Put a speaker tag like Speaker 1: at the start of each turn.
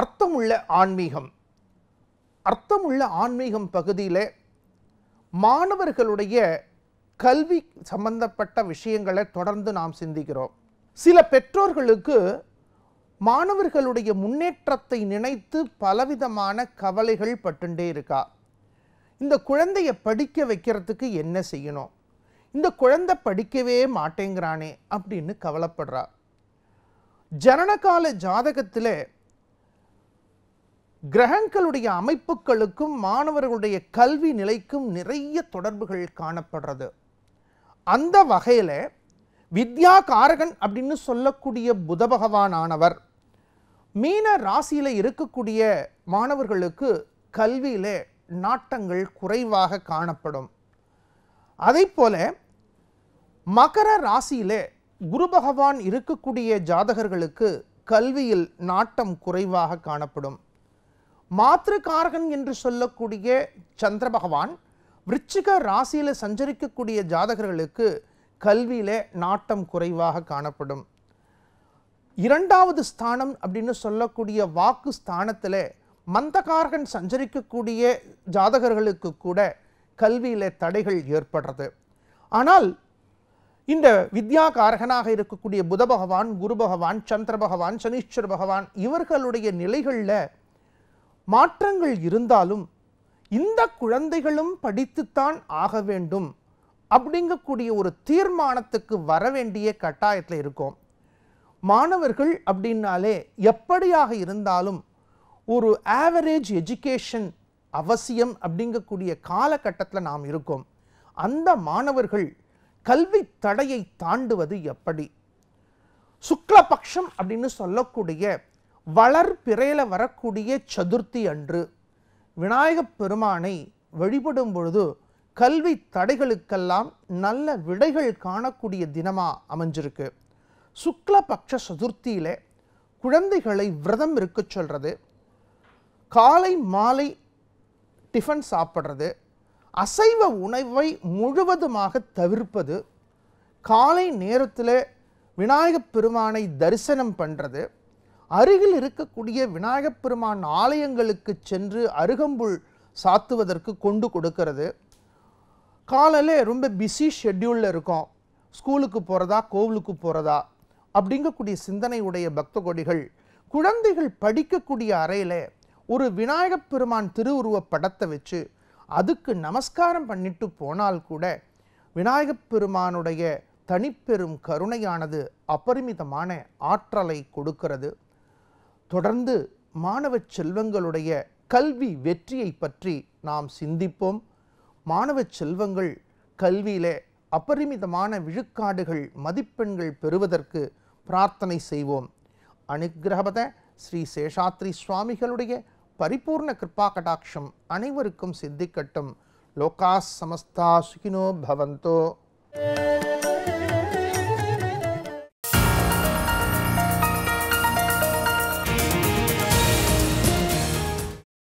Speaker 1: அர்த்தமுள்ள ஆன்மீகம் அர்த்தமுள்ள ஆன்மீகம் பகுதியில் மாணவர்களுடைய கல்வி சம்பந்தப்பட்ட விஷயங்களை தொடர்ந்து நாம் சிந்திக்கிறோம் சில பெற்றோர்களுக்கு மாணவர்களுடைய முன்னேற்றத்தை நினைத்து பலவிதமான கவலைகள் பட்டுண்டே இருக்கா இந்த குழந்தைய படிக்க வைக்கிறதுக்கு என்ன செய்யணும் இந்த குழந்தை படிக்கவே மாட்டேங்கிறானே அப்படின்னு கவலைப்படுறா ஜனனகால ஜாதகத்தில் கிரகங்களுடைய அமைப்புகளுக்கும் மாணவர்களுடைய கல்வி நிலைக்கும் நிறைய தொடர்புகள் காணப்படுறது அந்த வகையில் வித்யா காரகன் அப்படின்னு சொல்லக்கூடிய புத பகவான் ஆனவர் மீன ராசியில் இருக்கக்கூடிய மாணவர்களுக்கு கல்வியில் நாட்டங்கள் குறைவாக காணப்படும் அதே போல மகர ராசியில் குரு பகவான் இருக்கக்கூடிய ஜாதகர்களுக்கு கல்வியில் நாட்டம் குறைவாக காணப்படும் மாத்திருக்காரகன் என்று சொல்லக்கூடிய சந்திர பகவான் விருச்சிக ராசியில் சஞ்சரிக்கக்கூடிய ஜாதகர்களுக்கு கல்வியில் நாட்டம் குறைவாக காணப்படும் இரண்டாவது ஸ்தானம் அப்படின்னு சொல்லக்கூடிய வாக்கு ஸ்தானத்தில் மந்தகாரகன் சஞ்சரிக்கக்கூடிய ஜாதகர்களுக்கு கூட கல்வியில் தடைகள் ஏற்படுறது ஆனால் இந்த வித்யா காரகனாக இருக்கக்கூடிய புத பகவான் குரு பகவான் சந்திர பகவான் சனீஸ்வர பகவான் இவர்களுடைய நிலைகளில் மாற்றங்கள் இருந்தாலும் இந்த குழந்தைகளும் படித்துத்தான் ஆக வேண்டும் அப்படிங்கக்கூடிய ஒரு தீர்மானத்துக்கு வர வேண்டிய கட்டாயத்தில் இருக்கும் மாணவர்கள் அப்படின்னாலே எப்படியாக இருந்தாலும் ஒரு ஆவரேஜ் எஜுகேஷன் அவசியம் அப்படிங்கக்கூடிய காலகட்டத்தில் நாம் இருக்கோம் அந்த மாணவர்கள் கல்வி தடையை தாண்டுவது எப்படி சுக்லபக்ஷம் அப்படின்னு சொல்லக்கூடிய வளர் பிறையில் வரக்கூடிய சதுர்த்தி அன்று விநாயகப் பெருமானை வழிபடும் பொழுது கல்வி தடைகளுக்கெல்லாம் நல்ல விடைகள் காணக்கூடிய தினமாக அமைஞ்சிருக்கு சுக்லபக்ஷ சதுர்த்தியில் குழந்தைகளை விரதம் இருக்க சொல்கிறது காலை மாலை டிஃபன் சாப்பிட்றது அசைவ உணவை முழுவதுமாக தவிர்ப்பது காலை நேரத்தில் விநாயகப் பெருமானை தரிசனம் பண்ணுறது அருகில் இருக்கக்கூடிய விநாயகப் பெருமான் ஆலயங்களுக்கு சென்று அருகம்புல் சாத்துவதற்கு கொண்டு கொடுக்கறது காலையில் ரொம்ப பிஸி ஷெட்யூலில் இருக்கும் ஸ்கூலுக்கு போகிறதா கோவிலுக்கு போகிறதா அப்படிங்கக்கூடிய சிந்தனை உடைய பக்த கொடிகள் குழந்தைகள் படிக்கக்கூடிய அறையில் ஒரு விநாயகப் பெருமான் திருவுருவ படத்தை வச்சு அதுக்கு நமஸ்காரம் பண்ணிட்டு போனால் கூட விநாயகப் பெருமானுடைய தனிப்பெரும் கருணையானது அபரிமிதமான ஆற்றலை கொடுக்கிறது தொடர்ந்து மாணவ செல்வங்களுடைய கல்வி வெற்றியை பற்றி நாம் சிந்திப்போம் மாணவ செல்வங்கள் கல்வியிலே அபரிமிதமான விழுக்காடுகள் மதிப்பெண்கள் பெறுவதற்கு பிரார்த்தனை செய்வோம் அனுகிரகபத ஸ்ரீ சேஷாத்ரி சுவாமிகளுடைய பரிபூர்ண கிருப்பா கடாட்சம் அனைவருக்கும் சித்திக்கட்டும் லோகா சமஸ்தா சுகினோ பவந்தோ